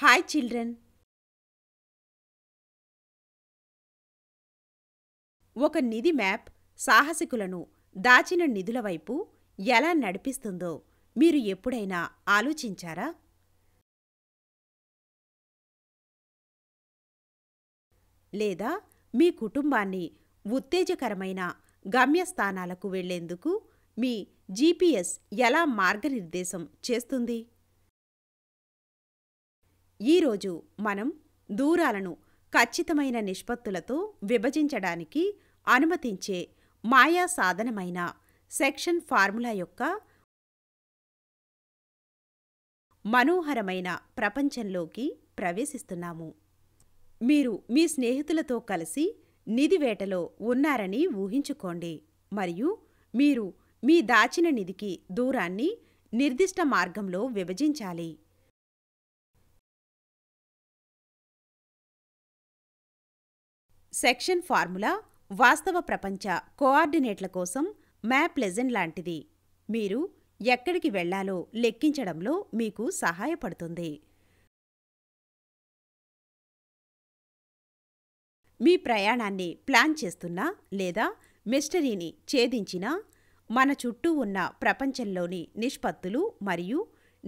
Hi children ఒక నిధి map సాహసికులను దాచిన నిధుల వైపు ఎలా నడిపిస్తుందో మీరు ఎప్పుడైనా ఆలోచించారా లేదా మీ కుటుంబాన్ని ఉత్తేజకరమైన గమ్యస్థానాలకు వెళ్లేందుకు మీ జీపీఎస్ ఎలా మార్గనిర్దేశం చేస్తుంది ఈరోజు మనం దూరాలను ఖచ్చితమైన నిష్పత్తులతో విభజించడానికి అనుమతించే మాయా సాధనమైన సెక్షన్ ఫార్ములా యొక్క మనోహరమైన ప్రపంచంలోకి ప్రవేశిస్తున్నాము మీరు మీ స్నేహితులతో కలిసి నిధివేటలో ఉన్నారని ఊహించుకోండి మరియు మీరు మీ దాచిన నిధికి దూరాన్ని నిర్దిష్ట మార్గంలో విభజించాలి సెక్షన్ ఫార్ములా వాస్తవ ప్రపంచ కోఆర్డినేట్ల కోసం మ్యాప్ లెజన్ లాంటిది మీరు ఎక్కడికి వెళ్లాలో లెక్కించడంలో మీకు సహాయపడుతుంది మీ ప్రయాణాన్ని ప్లాన్ చేస్తున్నా లేదా మిస్టరీని ఛేదించినా మన చుట్టూ ఉన్న ప్రపంచంలోని నిష్పత్తులు మరియు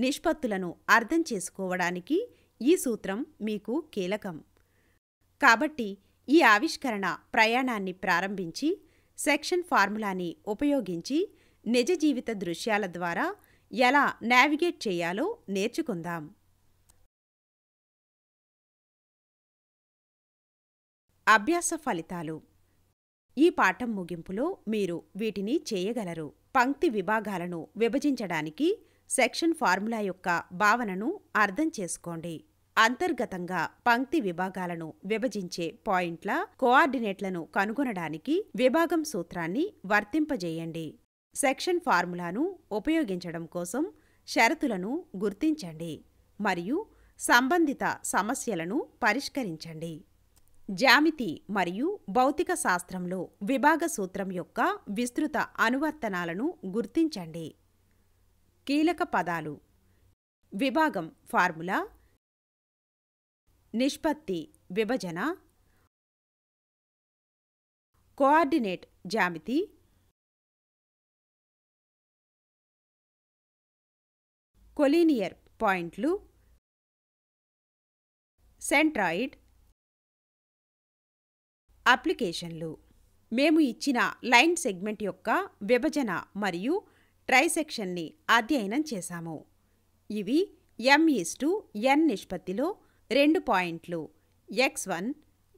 నిష్పత్తులను అర్థం చేసుకోవడానికి ఈ సూత్రం మీకు కీలకం కాబట్టి ఈ ఆవిష్కరణ ప్రయాణాన్ని ప్రారంభించి సెక్షన్ ఫార్ములాని ఉపయోగించి నిజ జీవిత దృశ్యాల ద్వారా ఎలా నావిగేట్ చేయాలో నేర్చుకుందాం అభ్యాస ఫలితాలు ఈ పాఠం ముగింపులో మీరు వీటిని చేయగలరు పంక్తి విభాగాలను విభజించడానికి సెక్షన్ ఫార్ములా యొక్క భావనను అర్థం చేసుకోండి అంతర్గతంగా పంక్తి విభాగాలను విభజించే పాయింట్ల కోఆర్డినేట్లను కనుగొనడానికి విభాగం సూత్రాన్ని వర్తింపజేయండి సెక్షన్ ఫార్ములాను ఉపయోగించడం కోసం షరతులను గుర్తించండి మరియు సంబంధిత సమస్యలను పరిష్కరించండి జ్యామితి మరియు భౌతిక శాస్త్రంలో విభాగ సూత్రం యొక్క విస్తృత అనువర్తనాలను గుర్తించండి కీలక పదాలు విభాగం ఫార్ములా నిష్పత్తి విభజన కోఆర్డినేట్ జామితి కొలీనియర్ పాయింట్లు సెంట్రాయిడ్ అప్లికేషన్లు మేము ఇచ్చిన లైన్ సెగ్మెంట్ యొక్క విభజన మరియు ట్రైసెక్షన్ని అధ్యయనం చేశాము ఇవి ఎంఈస్ టు ఎన్ నిష్పత్తిలో రెండు పాయింట్లు ఎక్స్ వన్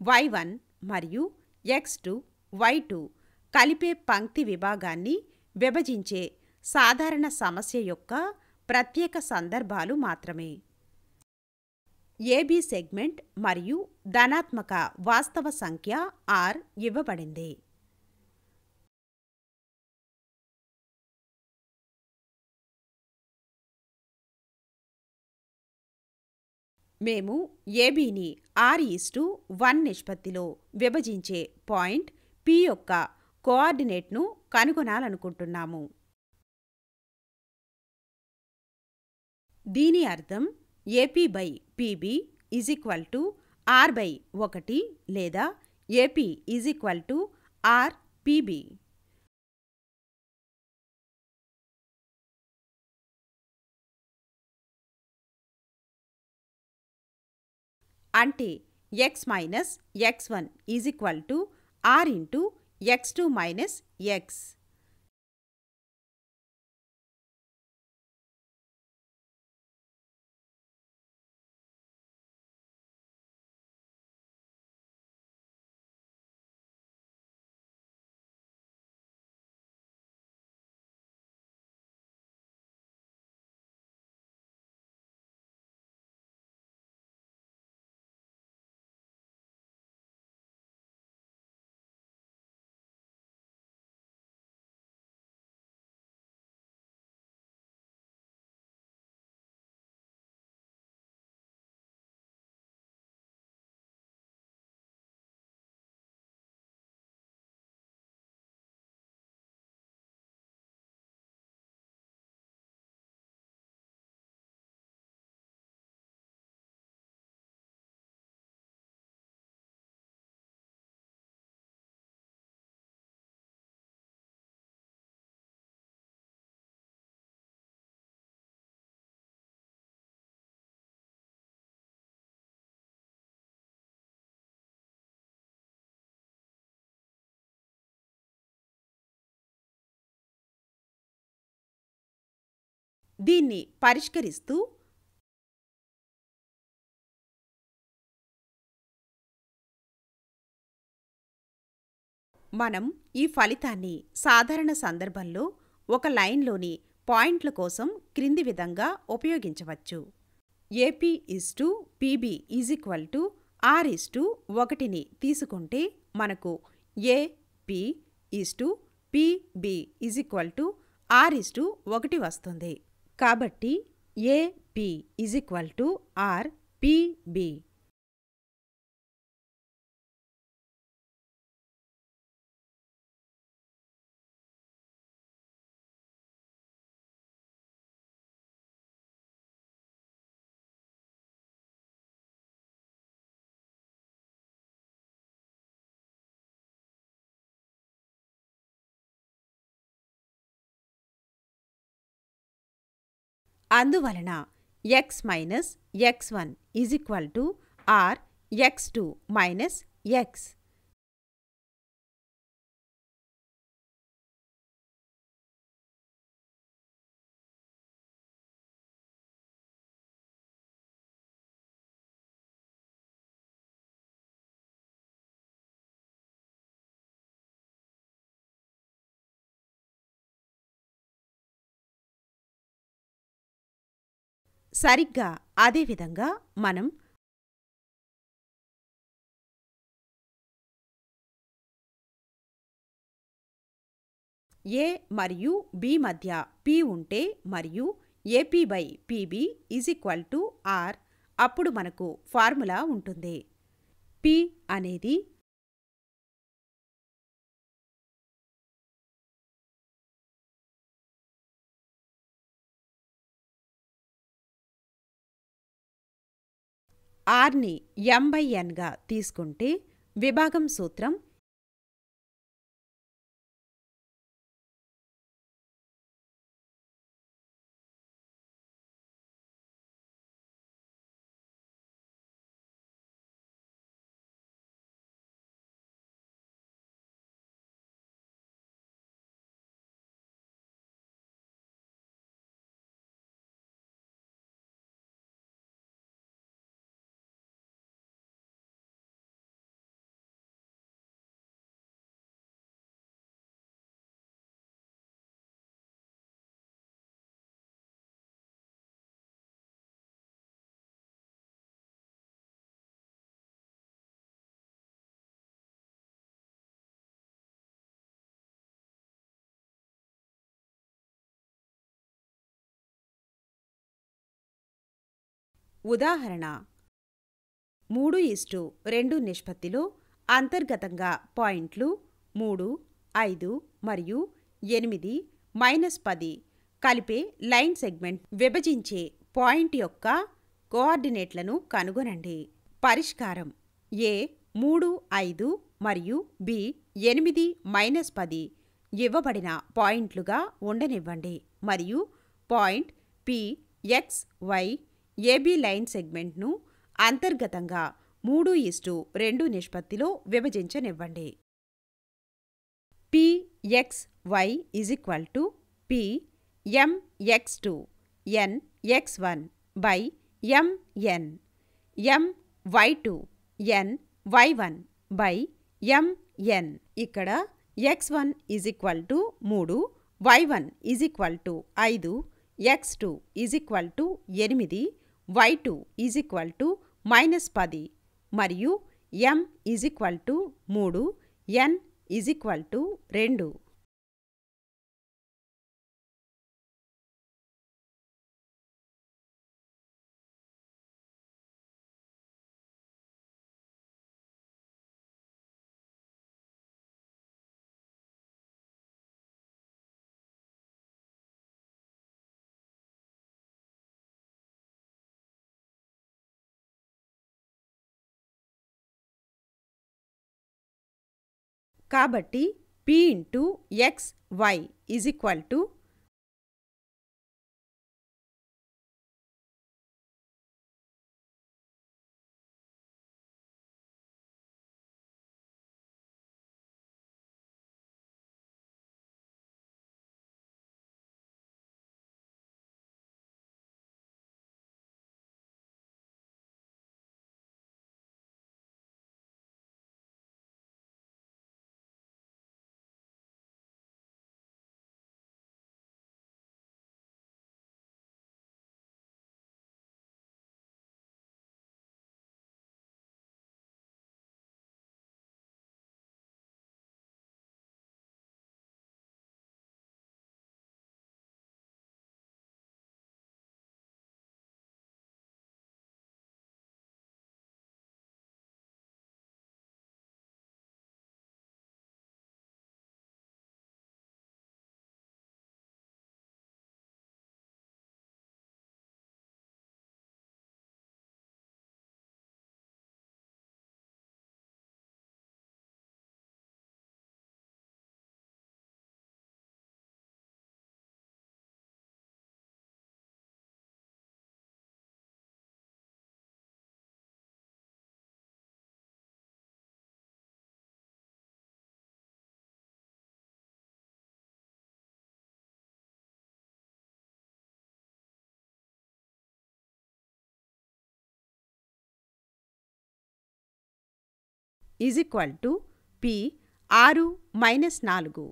వై వన్ మరియు ఎక్స్ టూ వై టూ కలిపే పంక్తి విభాగాన్ని విభజించే సాధారణ సమస్య యొక్క ప్రత్యేక సందర్భాలు మాత్రమే ఏబీ సెగ్మెంట్ మరియు ధనాత్మక వాస్తవ సంఖ్య ఆర్ ఇవ్వబడింది మేము ఏబీని ఆర్ ఈస్టు వన్ నిష్పత్తిలో విభజించే పాయింట్ పి యొక్క కోఆర్డినేట్ను కనుగొనాలనుకుంటున్నాము దీని అర్థం AP by PB is equal to R by ఒకటి లేదా AP is equal to R PB అంటే x minus x one is equal to R into x two minus x దీన్ని పరిష్కరిస్తూ మనం ఈ ఫలితాన్ని సాధారణ సందర్భంలో ఒక లైన్లోని పాయింట్ల కోసం క్రింది విధంగా ఉపయోగించవచ్చు AP is to PB is equal to R is to ఒకటిని తీసుకుంటే మనకు AP is to PB is equal to R is to ఒకటి వస్తుంది కాబట్టి AP is equal to R PB అందువలన x minus x one is equal to R x two minus x సరిగ్గా అదేవిధంగా మనం ఏ మరియు బి మధ్య పి ఉంటే మరియు AP by PB is equal to R అప్పుడు మనకు ఫార్ములా ఉంటుంది పి అనేది ఆర్ని ఎంబైఎన్గా తీసుకుంటే విభాగం సూత్రం ఉదాహరణ మూడు ఇస్టు రెండు నిష్పత్తిలో అంతర్గతంగా పాయింట్లు మూడు ఐదు మరియు ఎనిమిది మైనస్ పది కలిపే లైన్ సెగ్మెంట్ విభజించే పాయింట్ యొక్క కోఆర్డినేట్లను కనుగొనండి పరిష్కారం ఏ మూడు ఐదు మరియు బి ఎనిమిది మైనస్ పది ఇవ్వబడిన పాయింట్లుగా ఉండనివ్వండి మరియు point P x y AB line సెగ్మెంట్ను అంతర్గతంగా మూడు ఇస్టు రెండు నిష్పత్తిలో విభజించనివ్వండి P x y is equal to P M x two N x one by M N M y two N y one by M N ఇక్కడ x one is equal to మూడు y one is equal to ఐదు x two is equal to ఎనిమిది y two is equal to minus పది మరియు ఎం is equal to మూడు N is equal to రెండు కాబట్టి p into x y is equal to is equal to P ఆరు minus నాలుగు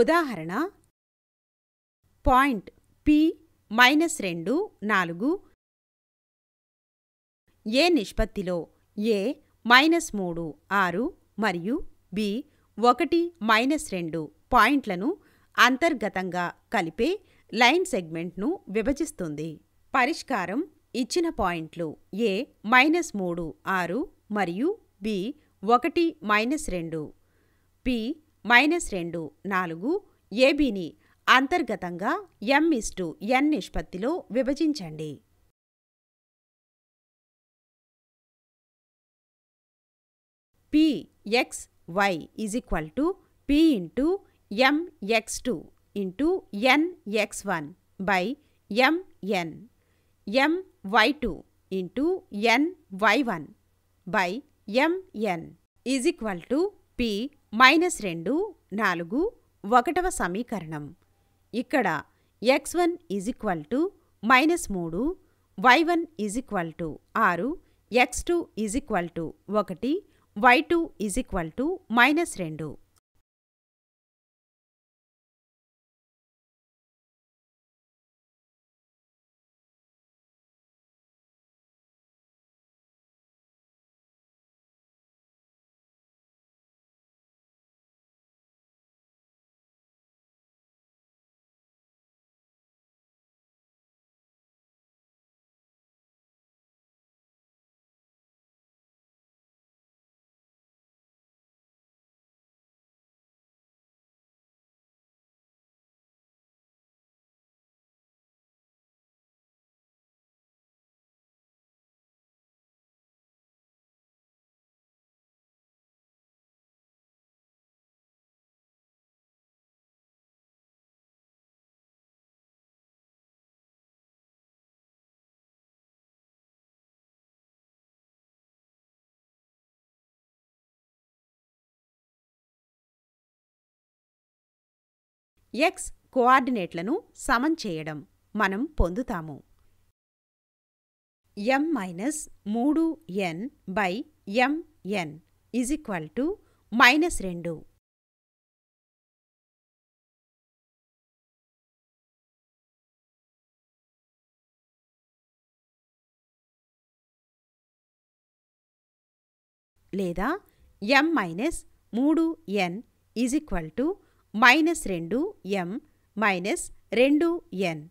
ఉదాహరణ పాయింట్ పి మైనస్ రెండు నాలుగు ఏ నిష్పత్తిలో ఏ మైనస్ మూడు ఆరు మరియు బి ఒకటి మైనస్ రెండు పాయింట్లను అంతర్గతంగా కలిపే లైన్ సెగ్మెంట్ను విభజిస్తుంది పరిష్కారం ఇచ్చిన పాయింట్లు ఏ మైనస్ మూడు ఆరు మరియు బి ఒకటి మైనస్ రెండు పి మైనస్ రెండు నాలుగు ఏబీని అంతర్గతంగా ఎం ఇస్టు ఎన్ నిష్పత్తిలో విభజించండి P x y is equal to P into M x two into N x one by M N M y two into N y one by M N is equal to P minus రెండు నాలుగు ఒకటవ సమీకరణం ఇక్కడ x one is equal to minus మూడు y one is equal to ఆరు x two is equal to ఒకటి y two is equal to minus రెండు x కోఆర్డినేట్లను సమం చేయడం మనం పొందుతాము ఎం మైనస్ మూడు N by N is equal to minus రెండు లేదా ఎం మైనస్ మూడు N is equal to minus రెండు ఎం మైనస్ రెండు ఎన్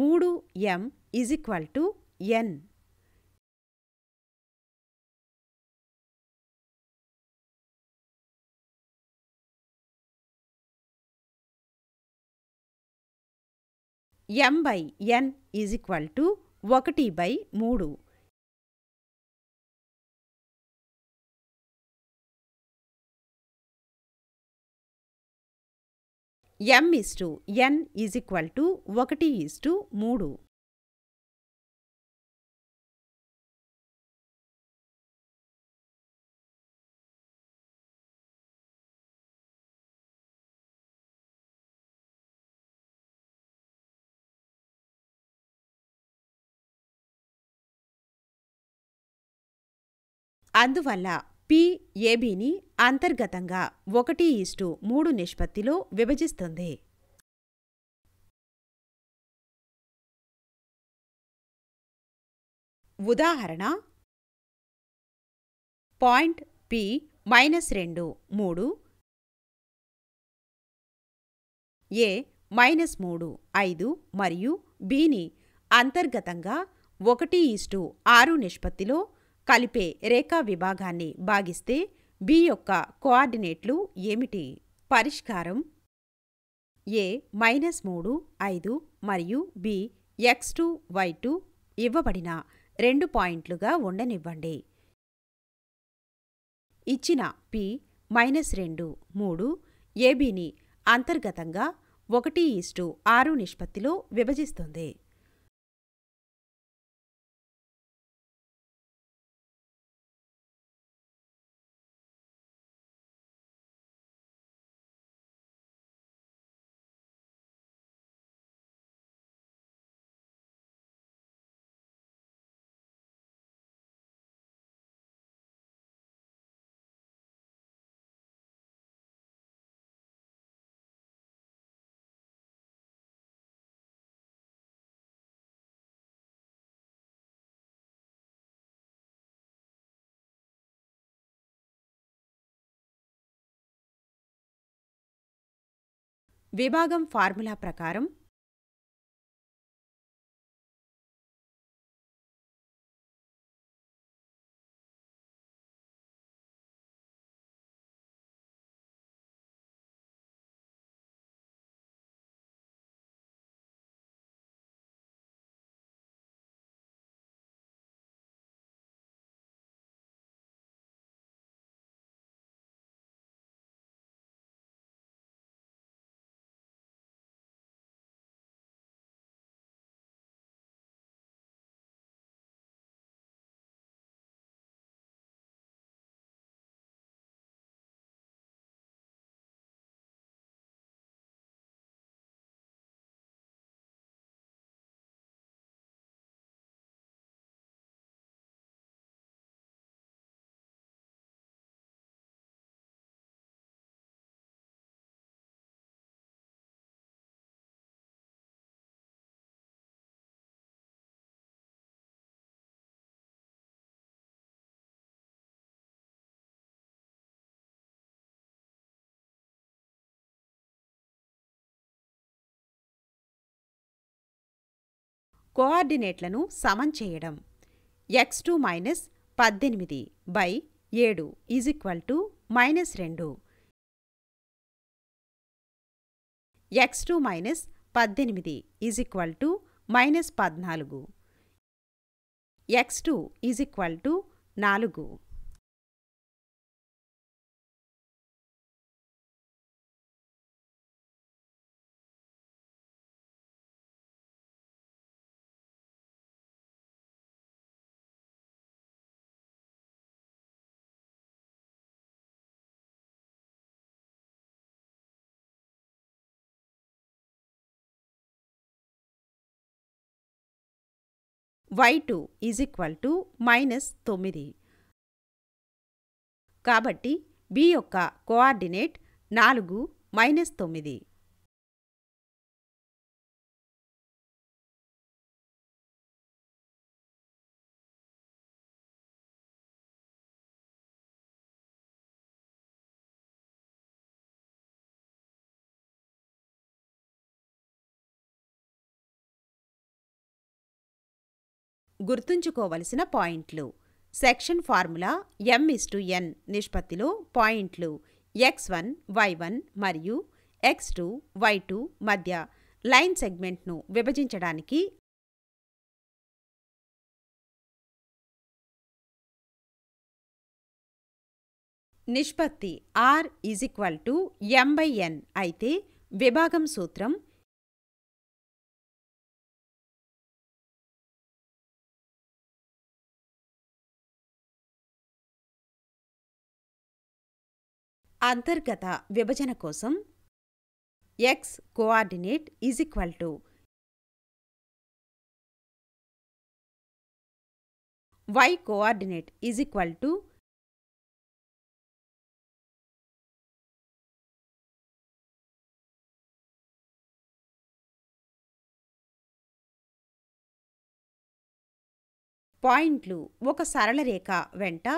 మూడు M is equal to N m by n is equal to 1 by 3. m is to n is equal to 1 is to 3. అందువల్ల పిఏబిని అంతర్గతంగా ఒకటి east మూడు నిష్పత్తిలో విభజిస్తుంది ఉదాహరణ పాయింట్ పి మైనస్ రెండు మూడు ఏ మైనస్ మూడు ఐదు మరియు బిని అంతర్గతంగా ఒకటి ఈస్టు ఆరు నిష్పత్తిలో కలిపే రేఖా విభాగాన్ని భాగిస్తే బి యొక్క కోఆర్డినేట్లు ఏమిటి పరిష్కారం ఏ మైనస్ మూడు ఐదు మరియు B x two y two ఇవ్వబడిన రెండు పాయింట్లుగా ఉండనివ్వండి ఇచ్చిన పి మైనస్ రెండు మూడు ఏబీని అంతర్గతంగా ఒకటి ఈస్టు ఆరు నిష్పత్తిలో విభజిస్తుంది విభాగం ఫార్ములా ప్రకారం కోఆర్డినేట్లను సమం చేయడం ఎక్స్ టూ మైనస్ పద్దెనిమిది బై ఏడు ఈజ్ ఈక్వల్ టు మైనస్ రెండు ఎక్స్ టూ మైనస్ పద్దెనిమిది ఈజ్ ఈక్వల్ టు మైనస్ పద్నాలుగు x two is equal to నాలుగు y two is equal to minus తొమ్మిది కాబట్టి బి యొక్క కోఆర్డినేట్ నాలుగు మైనస్ తొమ్మిది గుర్తుంచుకోవలసిన పాయింట్లు section formula M to N నిష్పత్తిలో పాయింట్లు ఎక్స్ వన్ వై వన్ మరియు ఎక్స్ టూ వై టూ మధ్య లైన్ సెగ్మెంట్ను విభజించడానికి నిష్పత్తి R is equal to M by N N అయితే విభాగం సూత్రం అంతర్గత విభజన కోసం x coordinate is equal to y coordinate is equal to పాయింట్లు ఒక సరళ రేఖ వెంట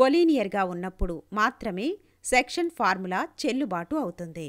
కొలీనియర్గా ఉన్నప్పుడు మాత్రమే సెక్షన్ ఫార్ములా చెల్లుబాటు అవుతుంది